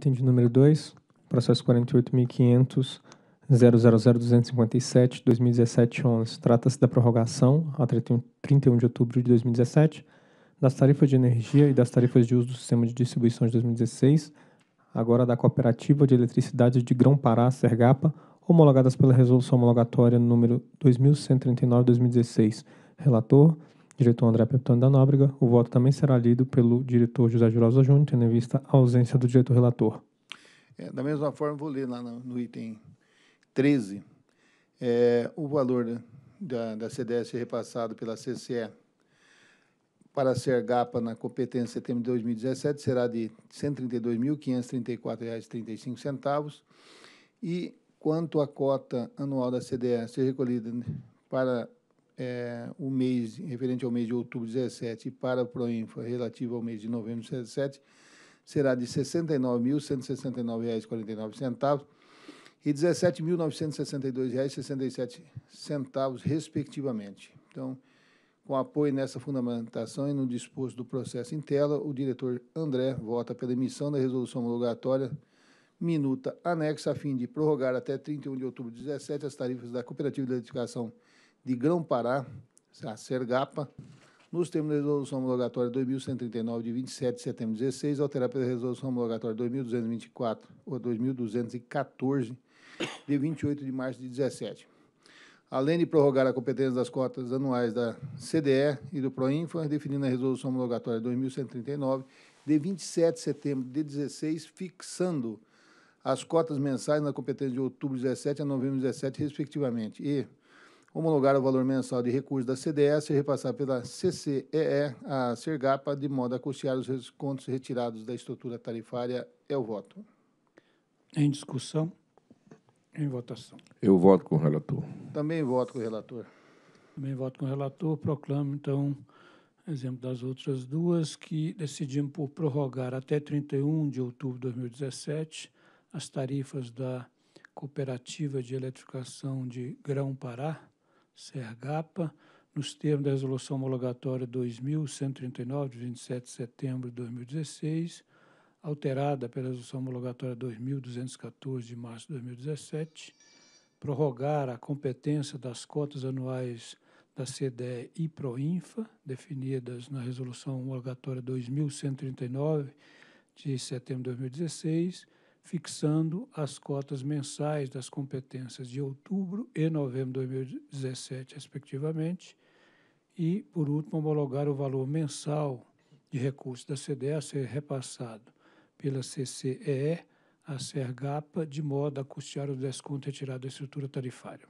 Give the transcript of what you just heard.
Item de número 2, processo 48.500.000.257.2017.11. Trata-se da prorrogação, a 31 de outubro de 2017, das tarifas de energia e das tarifas de uso do sistema de distribuição de 2016, agora da Cooperativa de Eletricidade de Grão-Pará, Sergapa, homologadas pela Resolução Homologatória número 2139-2016. Relator, diretor André Peptoni da Nóbrega. O voto também será lido pelo diretor José Rosa Júnior, tendo em vista a ausência do diretor relator. É, da mesma forma, vou ler lá no, no item 13, é, o valor da, da CDS repassado pela CCE para a Sergapa na competência de setembro de 2017 será de R$ 132.534,35. E quanto à cota anual da CDE ser recolhida para é, o mês referente ao mês de outubro 17 para a Proinfa relativo ao mês de novembro 17 será de R$ 69.169,49 e R$ 17.962,67, respectivamente. Então, com apoio nessa fundamentação e no disposto do processo em tela, o diretor André vota pela emissão da resolução homologatória minuta anexa a fim de prorrogar até 31 de outubro de 17 as tarifas da Cooperativa de Edificação de Grão-Pará, a Sergapa, nos termos da Resolução Homologatória 2139, de 27 de setembro de 16, alterada pela Resolução Homologatória 2224 ou 2214, de 28 de março de 17. Além de prorrogar a competência das cotas anuais da CDE e do Proinfa, definindo a Resolução Homologatória 2139, de 27 de setembro de 16, fixando as cotas mensais na competência de outubro de 17 a novembro de 17, respectivamente, e homologar o valor mensal de recursos da CDS e repassar pela CCEE à Sergapa, de modo a custear os descontos retirados da estrutura tarifária. É o voto. Em discussão? Em votação. Eu voto com o relator. Também voto com o relator. Também voto com o relator. Proclamo, então, exemplo das outras duas, que decidimos por prorrogar até 31 de outubro de 2017 as tarifas da Cooperativa de Eletrificação de Grão-Pará, Sergapa, nos termos da Resolução Homologatória 2139, de 27 de setembro de 2016, alterada pela Resolução Homologatória 2214, de março de 2017, prorrogar a competência das cotas anuais da CDE e Proinfa, definidas na Resolução Homologatória 2139, de setembro de 2016, fixando as cotas mensais das competências de outubro e novembro de 2017, respectivamente, e, por último, homologar o valor mensal de recursos da CDE a ser repassado pela CCEE à Sergapa, de modo a custear o desconto retirado da estrutura tarifária.